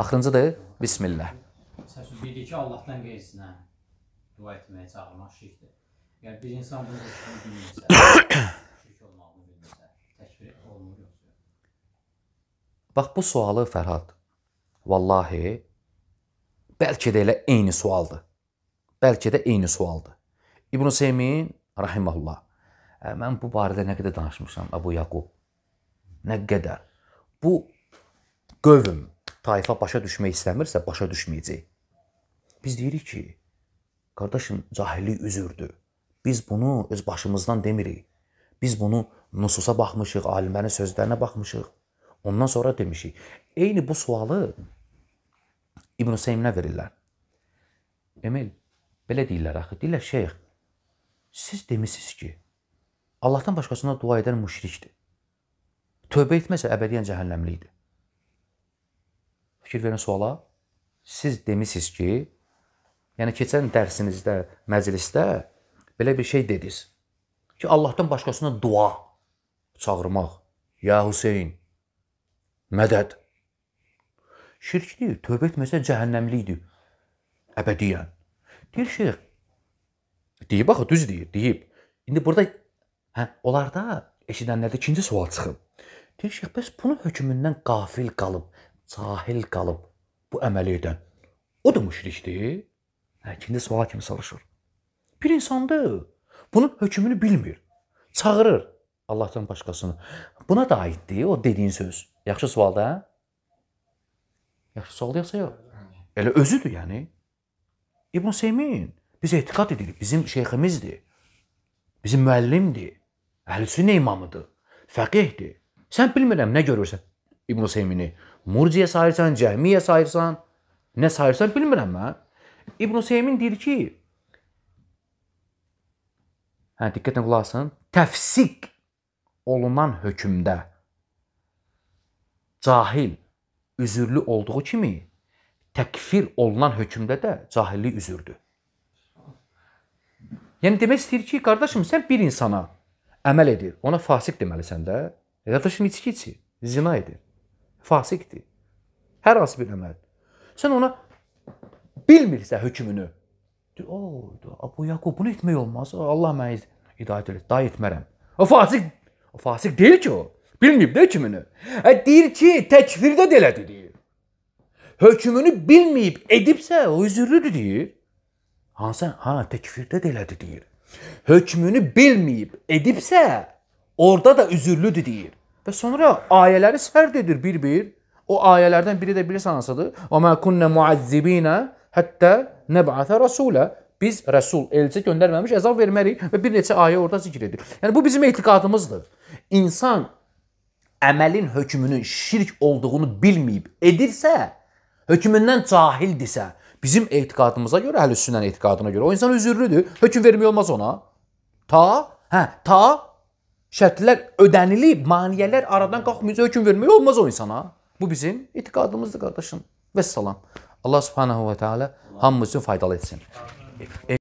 Axırıncıdır. Bismillah. Məsəl üçün, dedik ki, Allahdan qeyrisinə hə. dua etməyə çağırmaq şirkdir. Yəni, bir insan bunu şirk bilmirsə, şirk olmağını bilmirsə, təkbir olunur yoxsa? Bax, bu sualı Fərhad, vallahi, bəlkə də elə eyni sualdır. Bəlkə də eyni sualdır. İbn-i Seymin, rahiməhullah, mən bu barədə nə qədər danışmışam, Əbu Yaqub, nə qədər. Bu qövm, tayfa başa düşmək istəmirsə, başa düşməyəcək. Biz deyirik ki, qardaşım, cahillik üzürdür. Biz bunu öz başımızdan demirik. Biz bunu nususa baxmışıq, alimlərin sözlərinə baxmışıq. Ondan sonra demişik. Eyni bu sualı İbn Hüseyminə verirlər. Emil, belə deyirlər axı. Deyirlər, şeyx, siz demisiniz ki, Allahdan başqasına dua edən müşrikdir. Tövbə etməsə əbədiyən cəhənnəmlikdir fikir verin suala. Siz demisiniz ki, yəni keçən dərsinizdə, məclisdə belə bir şey dediniz ki, Allahdan başqasına dua çağırmaq. Ya Hüseyn, mədəd. Şirkdir, tövbə etməsə cəhənnəmlikdir. Əbədiyən. Deyir şeyx. Deyib axı düz deyir, deyib. İndi burada hə, onlarda eşidənlərdə ikinci sual çıxıb. Deyir şeyx, bəs bunun hökmündən qafil qalıb cahil qalıb bu əməli edən. O da müşrikdir. Hə, ikinci sual kimi soruşur. Bir insandır. Bunun hökmünü bilmir. Çağırır Allahdan başqasını. Buna da aiddir o dediyin söz. Yaxşı sual da. Hə? Yaxşı sual yoxsa yox. Elə özüdür yəni. İbn Seymin biz etiqad edirik, bizim şeyximizdir. Bizim müəllimdir. Əhlüsünnə imamıdır. Fəqihdir. Sən bilmirəm nə görürsən. İbn Seymini. Murciyə sayırsan, Cəhmiyə sayırsan, nə sayırsan bilmirəm mən. İbn Seymin deyir ki, Hə, diqqətlə qulaq asın. Təfsiq olunan hökmdə cahil üzürlü olduğu kimi təkfir olunan hökmdə də cahillik üzürdür. Yəni demək istəyir ki, qardaşım, sən bir insana əməl edir, ona fasiq deməlisən də. E, qardaşım içki içir, zina edir fasiqdir. Hər hansı bir əməl. Sən ona bilmirsə hökmünü. O, bu Yakub bunu etmək olmaz. Allah məni hidayət edir. Day etmərəm. O fasiq, o fasiq deyil ki o. Bilməyib də hökmünü. Hə deyir ki, təkfirdə də elədir deyir. Hökmünü bilməyib edibsə, o üzürlüdür deyir. Hansı? Ha, təkfirdə də elədir deyir. Hökmünü bilməyib edibsə, orada da üzürlüdür deyir. Və sonra ayələri sərf edir bir-bir. O ayələrdən biri də bilirsən hansıdır? "Və ma kunna muazzibina hatta nab'asa rasula." Biz rəsul elçi göndərməmiş əzab vermərik və bir neçə ayə orada zikr edir. Yəni bu bizim etiqadımızdır. İnsan əməlin hökmünün şirk olduğunu bilməyib edirsə, hökmündən cahildirsə, bizim etiqadımıza görə, əhlüsünnənin etiqadına görə o insan üzürlüdür. Hökm vermək olmaz ona. Ta, hə, ta şərtlər ödənilib, maneələr aradan qalxmayınca hökm vermək olmaz o insana. Bu bizim etiqadımızdır qardaşım. Və salam. Allah subhanahu və təala hamımız üçün faydalı etsin.